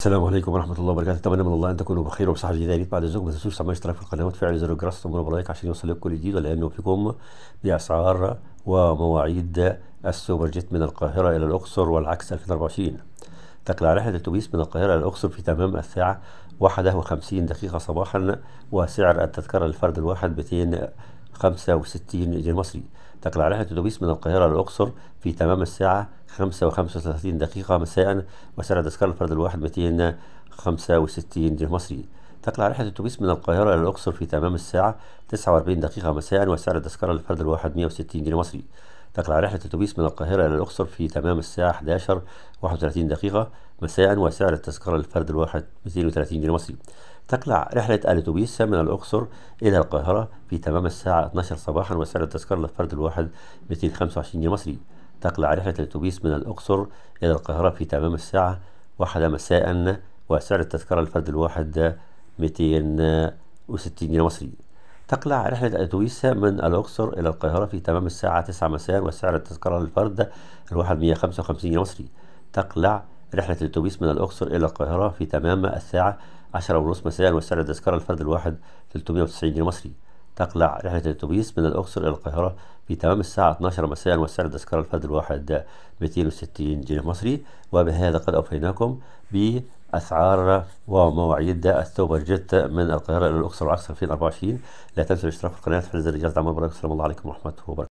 السلام عليكم ورحمة الله وبركاته أتمنى من الله أن تكونوا بخير وبصحة جديدة يا ريت بعد إذنكم ما تنسوش تعملوا اشتراك في القناة وتفعيل زر الجرس على باللايك عشان لكم كل جديد والآن نوفيكم بأسعار ومواعيد السوبر جيت من القاهرة إلى الأقصر والعكس 2024 تقلع رحلة الأتوبيس من القاهرة إلى الأقصر في تمام الساعة 51 دقيقة صباحا وسعر التذكرة للفرد الواحد 200 65 جنيه مصري تقلع رحلة أتوبيس من القاهرة للأقصر في تمام الساعة 5 و35 دقيقة مساء وسعر تذكرة الفرد الواحد 265 جنيه مصري تقلع رحلة أتوبيس من القاهرة للأقصر في تمام الساعة 49 دقيقة مساء وسعر تذكرة الفرد الواحد 160 جنيه مصري تقلع رحلة الأتوبيس من القاهرة إلى الأقصر في تمام الساعة 11 31 دقيقة مساء وسعر التذكرة للفرد الواحد 230 جنيه مصري تقلع رحلة الأتوبيس من الأقصر إلى القاهرة في تمام الساعة 12 صباحا وسعر التذكرة للفرد الواحد 225 جنيه مصري تقلع رحلة الأتوبيس من الأقصر إلى القاهرة في تمام الساعة 1 مساء وسعر التذكرة للفرد الواحد 260 جنيه مصري تقلع رحلة أدويسة من الأقصر إلى القاهرة في تمام الساعة 9 مساء وسعر التذكرة للفرد الواحد 155 جنيه مصري تقلع رحلة الأتوبيس من الأقصر إلى القاهرة في تمام الساعة 10 ونصف مساء وسعر التذكرة للفرد الواحد 390 جنيه مصري تقلع رحلة الأتوبيس من الأقصر إلى القاهرة في تمام الساعة 12 مساء وسعر التذكرة الفرد الواحد 260 جنيه مصري وبهذا قد أوفيناكم بأسعار ومواعيد السوبر جيت من القاهرة إلى الأقصر وعكس 2024 لا تنسوا الاشتراك في القناة وتفعيل زر الجرس دعم السلام الله عليكم ورحمة الله وبركاته